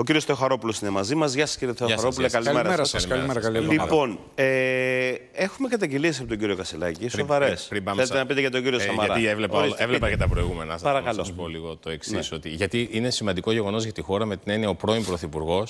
Ο κύριος Θεοχαρόπουλος είναι μαζί μας. Γεια σας, κύριε Θεοχαρόπουλο. Καλημέρα σα. Καλημέρα, καλημέρα. Λοιπόν, ε, έχουμε καταγγελίες από τον κύριο Κασελάκη, σοβαρέ. Θέλετε να πείτε για τον κύριο ε, Σαμαρά. Γιατί έβλεπα, Ορίστε, έβλεπα και τα προηγούμενα. Παρακαλώ. Θα σας πω λίγο το εξής. Ναι. Ότι, γιατί είναι σημαντικό γεγονός για τη χώρα με την έννοια ο πρώην Πρωθυπουργός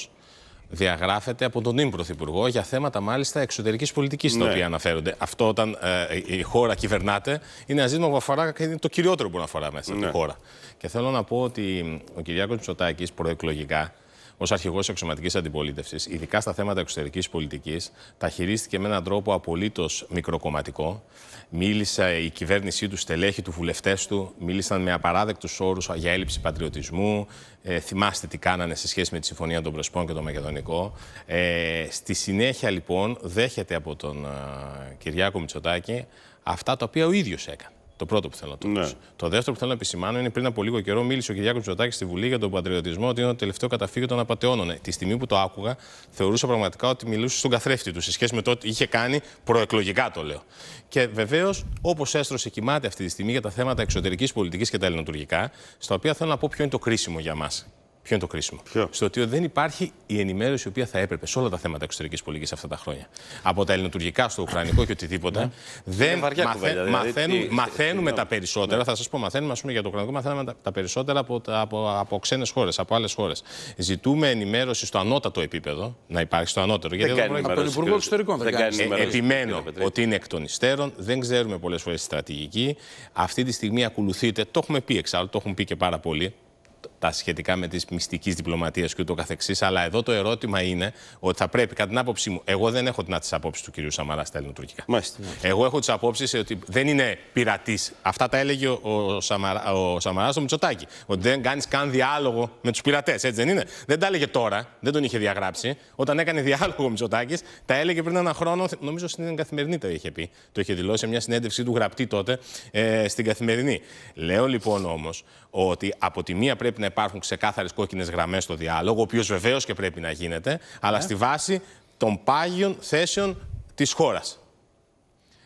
διαγράφεται από τον ίν Πρωθυπουργό για θέματα μάλιστα εξωτερικής πολιτικής ναι. τα οποία αναφέρονται. Αυτό όταν ε, η χώρα κυβερνάται είναι ένα ζήτημα που αφορά και είναι το κυριότερο που αφορά μέσα στη ναι. χώρα. Και θέλω να πω ότι ο Κυριάκος Μητσοτάκης προεκλογικά ως αρχηγός εξωματικής αντιπολίτευσης, ειδικά στα θέματα εξωτερικής πολιτικής, τα χειρίστηκε με έναν τρόπο απολύτως μικροκομματικό. Μίλησε η κυβέρνησή του, στελέχη του, βουλευτές του, μίλησαν με απαράδεκτους όρους για έλλειψη πατριωτισμού. Ε, θυμάστε τι κάνανε σε σχέση με τη Συμφωνία των Πρεσπών και το Μακεδονικό. Ε, στη συνέχεια, λοιπόν, δέχεται από τον ε, Κυριάκο Μητσοτάκη αυτά τα οποία ο ίδιος έκανε. Το πρώτο που θέλω να το ναι. πω. Το δεύτερο που θέλω να επισημάνω είναι πριν από λίγο καιρό μίλησε ο Κυριάκος Μητσοτάκη στη Βουλή για τον πατριωτισμό ότι είναι το τελευταίο καταφύγιο των απαταιώνων. Ε, τη στιγμή που το άκουγα, θεωρούσα πραγματικά ότι μιλούσε στον καθρέφτη του σε σχέση με το ότι είχε κάνει προεκλογικά, το λέω. Και βεβαίως, όπως έστρωσε, κοιμάται αυτή τη στιγμή για τα θέματα εξωτερικής πολιτικής και τα ελληνοτουρκικά, στα οποία θέλω να πω ποιο είναι το κρίσιμο για μας Ποιο είναι το κρίσιμο. Στο ότι δεν υπάρχει η ενημέρωση η οποία θα έπρεπε σε όλα τα θέματα εξωτερικής πολιτικής αυτά τα χρόνια. Από τα ελληνοτουρκικά στο ουκρανικό και οτιδήποτε. Ναι. δεν δηλαδή, μαθαίνουμε, μαθαίνουμε, μαθαίνουμε τα περισσότερα. Θα σας πω, μαθαίνουμε πούμε, για το ουκρανικό, μαθαίνουμε τα, περισσότερα από, από, από ξένες χώρες, από άλλες χώρες. Ζητούμε ενημέρωση στο ανώτατο επίπεδο, να υπάρχει στο ανώτερο. γιατί δεν από Υπουργό Εξωτερικών επιμένω ότι είναι εκ των υστέρων, δεν ξέρουμε πολλές φορές τη στρατηγική. Αυτή τη στιγμή ακολουθείται, το έχουμε πει εξάλλου, το έχουν πει και πάρα πολύ τα σχετικά με της μυστικής διπλωματίας και ούτω καθεξής. Αλλά εδώ το ερώτημα είναι ότι θα πρέπει, κατά την άποψή μου, εγώ δεν έχω την τις απόψεις του κυρίου Σαμαρά στα ελληνοτουρκικά. Μάλιστα. Εγώ έχω τις απόψεις ότι δεν είναι πειρατής. Αυτά τα έλεγε ο, ο, Σαμαρά, ο στο Μητσοτάκη. Ότι δεν κάνεις καν διάλογο με τους πειρατές, έτσι δεν είναι. Δεν τα έλεγε τώρα, δεν τον είχε διαγράψει. Όταν έκανε διάλογο ο Μητσοτάκης, τα έλεγε πριν ένα χρόνο, νομίζω στην καθημερινή τα είχε πει. Το είχε δηλώσει σε μια συνέντευξή του γραπτή τότε ε, στην καθημερινή. Λέω λοιπόν όμως ότι από τη μία πρέπει να υπάρχουν ξεκάθαρες κόκκινες γραμμές στο διάλογο, ο οποίος βεβαίως και πρέπει να γίνεται, αλλά ναι. στη βάση των πάγιων θέσεων της χώρας.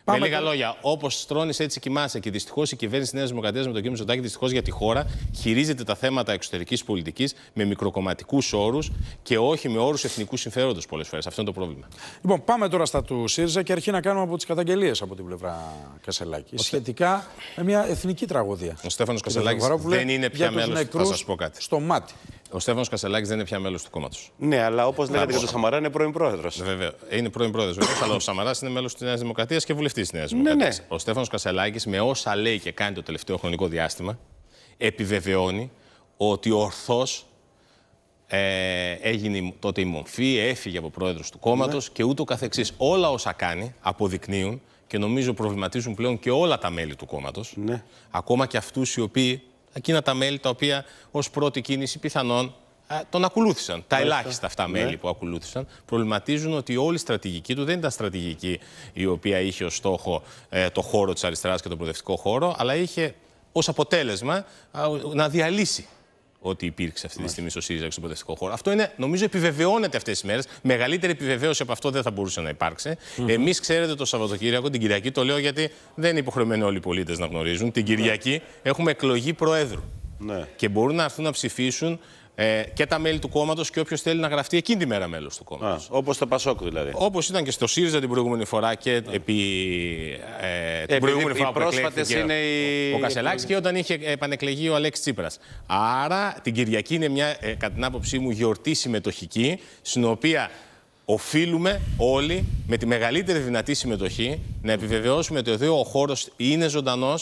Πάμε με λίγα τώρα. λόγια, όπως τρώνε έτσι κοιμάσαι. Και δυστυχώς η κυβέρνηση τη Νέας Δημοκρατίας με τον κ. Μητσοτάκη, δυστυχώς για τη χώρα, χειρίζεται τα θέματα εξωτερικής πολιτικής με μικροκομματικούς όρους και όχι με όρους εθνικού συμφέροντος πολλές φορές. Αυτό είναι το πρόβλημα. Λοιπόν, πάμε τώρα στα του ΣΥΡΙΖΑ και αρχή να κάνουμε από τις καταγγελίες από την πλευρά Κασελάκη. Ο σχετικά με μια εθνική τραγωδία. Ο Στέφανος Κασελάκη δεν είναι πια μέλος. Θα σα κάτι. Στο μάτι. Ο Στέφανος Κασελάκης δεν είναι πια μέλος του κόμματος. Ναι, αλλά όπως λέγατε για τον Σαμαρά είναι πρώην πρόεδρος. Βέβαια. Είναι πρώην πρόεδρος, αλλά ο Σαμαράς είναι μέλος της Νέας Δημοκρατίας και βουλευτής της Νέας Δημοκρατία. Ναι, ναι. Ο Στέφανος Κασελάκης με όσα λέει και κάνει το τελευταίο χρονικό διάστημα επιβεβαιώνει ότι ορθώς ε, έγινε τότε η μορφή, έφυγε από πρόεδρος του κόμματος ναι. και ούτω καθεξής. Όλα όσα κάνει αποδεικνύουν και νομίζω προβληματίζουν πλέον και όλα τα μέλη του κόμματος. Ναι. Ακόμα και αυτούς οι οποίοι εκείνα τα μέλη τα οποία ως πρώτη κίνηση πιθανόν τον ακολούθησαν. Τα ελάχιστα αυτά μέλη ναι. που ακολούθησαν προβληματίζουν ότι όλη η στρατηγική του δεν ήταν στρατηγική η οποία είχε ως στόχο ε, το χώρο της αριστεράς και τον προοδευτικό χώρο, αλλά είχε ως αποτέλεσμα να διαλύσει ότι υπήρξε αυτή τη στιγμή στο ΣΥΡΙΖΑ και στον προτεστικό χώρο. Αυτό είναι, νομίζω, επιβεβαιώνεται αυτές τις μέρες. Μεγαλύτερη επιβεβαίωση από αυτό δεν θα μπορούσε να υπάρξει. Mm Εμείς, ξέρετε, το Σαββατοκύριακο, την Κυριακή, το λέω γιατί δεν είναι υποχρεωμένοι όλοι οι πολίτες να γνωρίζουν. Την ναι. Κυριακή έχουμε εκλογή Προέδρου. Ναι. Και μπορούν να έρθουν να ψηφίσουν ε, και τα μέλη του κόμματος και όποιος θέλει να γραφτεί εκείνη τη μέρα μέλος του κόμματος. Όπως το Πασόκ δηλαδή. Όπως ήταν και στο ΣΥΡΙΖΑ την προηγούμενη φορά και επί. Ε, ε την προηγούμενη φορά πρόσφατε είναι οι... ο, ο Κασελάκης και όταν είχε επανεκλεγεί ο Αλέξης Τσίπρας. Άρα την Κυριακή είναι μια, ε, κατά την άποψή μου, γιορτή συμμετοχική, στην οποία οφείλουμε όλοι με τη μεγαλύτερη δυνατή συμμετοχή να επιβεβαιώσουμε ότι ο χώρος είναι ζωντανός,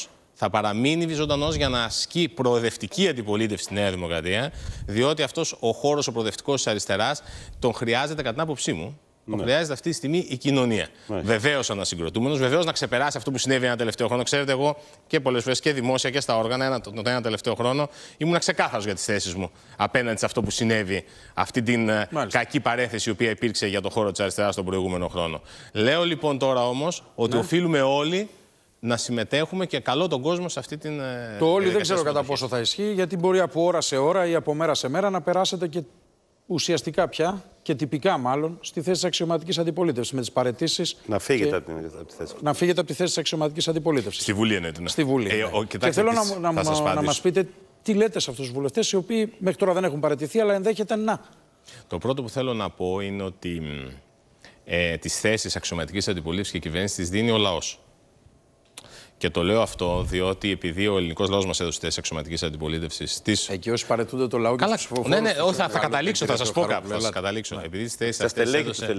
θα παραμείνει ζωντανό για να ασκεί προοδευτική αντιπολίτευση στη Νέα Δημοκρατία, διότι αυτός ο χώρος ο προοδευτικός της αριστεράς τον χρειάζεται κατά την άποψή μου. Ναι. Το χρειάζεται αυτή τη στιγμή η κοινωνία. Ναι. Βεβαίως ανασυγκροτούμενος, βεβαίως να ξεπεράσει αυτό που συνέβη ένα τελευταίο χρόνο. Ξέρετε, εγώ και πολλές φορές και δημόσια και στα όργανα, ένα, τον ένα τελευταίο χρόνο, ήμουν ξεκάθαρος για τις θέσεις μου απέναντι σε αυτό που συνέβη, αυτή την ε, Μάλιστα. κακή παρέθεση η οποία υπήρξε για τον χώρο της αριστεράς τον προηγούμενο χρόνο. Λέω λοιπόν τώρα όμως ότι ναι. οφείλουμε όλοι να συμμετέχουμε και καλό τον κόσμο σε αυτή την. Ε, Το όλοι δεν ξέρω κατά πόσο θα ισχύει, γιατί μπορεί από ώρα σε ώρα ή από μέρα σε μέρα να περάσετε και ουσιαστικά πια και τυπικά μάλλον στη θέση της αξιωματικής αντιπολίτευσης με τις παρετήσεις. Να φύγετε και... από, τη θέση. Να φύγετε από τη θέση της αξιωματικής αντιπολίτευσης. Στη Βουλή εννοείται. Ναι. Στη Βουλή. Ε, ναι. ο, και θέλω να, να, μας πείτε τι λέτε σε αυτούς τους βουλευτές, οι οποίοι μέχρι τώρα δεν έχουν παρετηθεί αλλά ενδέχεται να. Το πρώτο που θέλω να πω είναι ότι ε, τις θέσεις αξιωματικής αντιπολίτευσης και κυβέρνησης τις δίνει ο λαός. Και το λέω αυτό διότι επειδή ο ελληνικός λαός μας έδωσε θέση εξωματική αντιπολίτευση. Τις... Εκεί όσοι παρετούνται το λαό και τους ψηφοφόρους. Ναι, ναι, όχι, θα, καταλήξω, θα σας πω κάπου. Θα καταλήξω. Ναι. Επειδή τις θέσεις αυτέ έδωσε.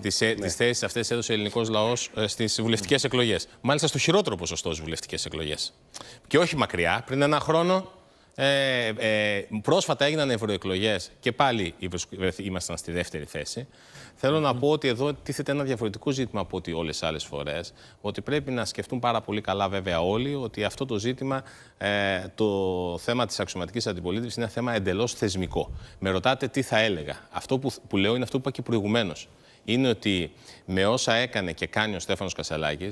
Τις, ναι. αυτές έδωσε ο ελληνικός λαός ε, στις βουλευτικές εκλογές. Μάλιστα στο χειρότερο ποσοστό στις βουλευτικές εκλογές. Και όχι μακριά, πριν ένα χρόνο ε, ε, πρόσφατα έγιναν ευρωεκλογές και πάλι ε, ήμασταν στη δεύτερη θέση. Θέλω να πω ότι εδώ τίθεται ένα διαφορετικό ζήτημα από ότι όλε τι άλλες φορές. Ότι πρέπει να σκεφτούν πάρα πολύ καλά, βέβαια, όλοι ότι αυτό το ζήτημα, ε, το θέμα της αξιωματικής αντιπολίτευσης, είναι ένα θέμα εντελώς θεσμικό. Με ρωτάτε τι θα έλεγα. Αυτό που, που λέω είναι αυτό που είπα και προηγουμένως. Είναι ότι με όσα έκανε και κάνει ο Στέφανος Κασαλάκη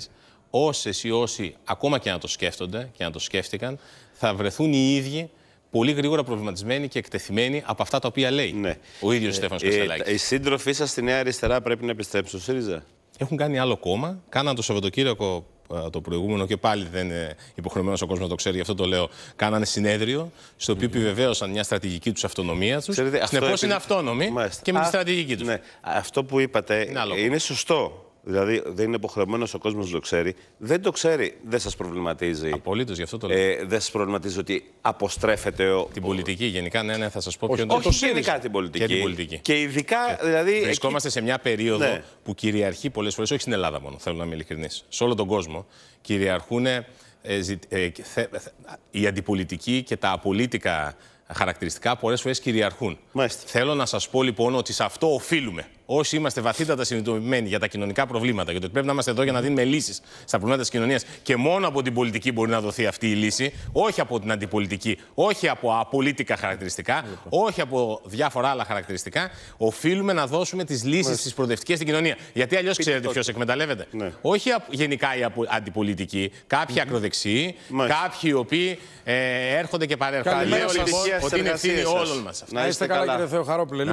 όσες ή όσοι ακόμα και να το σκέφτονται και να το σκέφτηκαν, θα βρεθούν οι ίδιοι πολύ γρήγορα προβληματισμένοι και εκτεθειμένοι από αυτά τα οποία λέει ναι. ο ίδιος ε, ο Στέφανος ε, Οι σύντροφοί σας στη Νέα Αριστερά πρέπει να επιστρέψουν ΣΥΡΙΖΑ. Έχουν κάνει άλλο κόμμα. Κάναν το Σαββατοκύριακο ε, το προηγούμενο και πάλι δεν είναι υποχρεωμένος ο κόσμος να το ξέρει, γι' αυτό το λέω. Κάνανε συνέδριο, στο οποίο ναι. επιβεβαίωσαν μια στρατηγική τους αυτονομία τους. Συνεπώς είναι αυτόνομοι και με τη στρατηγική τους. Ναι. Αυτό που είπατε είναι, είναι σωστό δηλαδή δεν είναι υποχρεωμένος ο κόσμος να το ξέρει, δεν το ξέρει, δεν σας προβληματίζει. Απολύτως, γι' αυτό το λέω. Ε, δεν σας προβληματίζει ότι αποστρέφεται ο. Την πολιτική γενικά, ναι, ναι, θα σας πω ποιο είναι το Όχι, γενικά την πολιτική. Και, πολιτική. και ειδικά. δηλαδή, βρισκόμαστε εκεί... σε μια περίοδο ναι. που κυριαρχεί πολλές φορές, όχι στην Ελλάδα μόνο, θέλω να είμαι ειλικρινής. Σε όλο τον κόσμο κυριαρχούν ε, ε, η αντιπολιτική και τα απολύτικα χαρακτηριστικά πολλές φορές κυριαρχούν. Μάλιστα. Θέλω να σας πω λοιπόν ότι σε αυτό οφείλουμε όσοι είμαστε βαθύτατα συνειδητοποιημένοι για τα κοινωνικά προβλήματα γιατί πρέπει να είμαστε εδώ για να δίνουμε λύσεις στα προβλήματα της κοινωνίας και μόνο από την πολιτική μπορεί να δοθεί αυτή η λύση, όχι από την αντιπολιτική, όχι από απολύτικα χαρακτηριστικά, όχι από διάφορα άλλα χαρακτηριστικά, οφείλουμε να δώσουμε τις λύσεις στις προοδευτικές στην κοινωνία. Γιατί αλλιώς ξέρετε ποιος εκμεταλλεύεται. Ναι. Όχι γενικά οι αντιπολιτικοί, κάποιοι mm -hmm. ακροδεξιοί, κάποιοι οι οποίοι ε, έρχονται και παρέρχονται. Λέω ότι είναι ευθύνη όλων μας. Να είστε καλά, κύριε Θεοχαρόπουλε.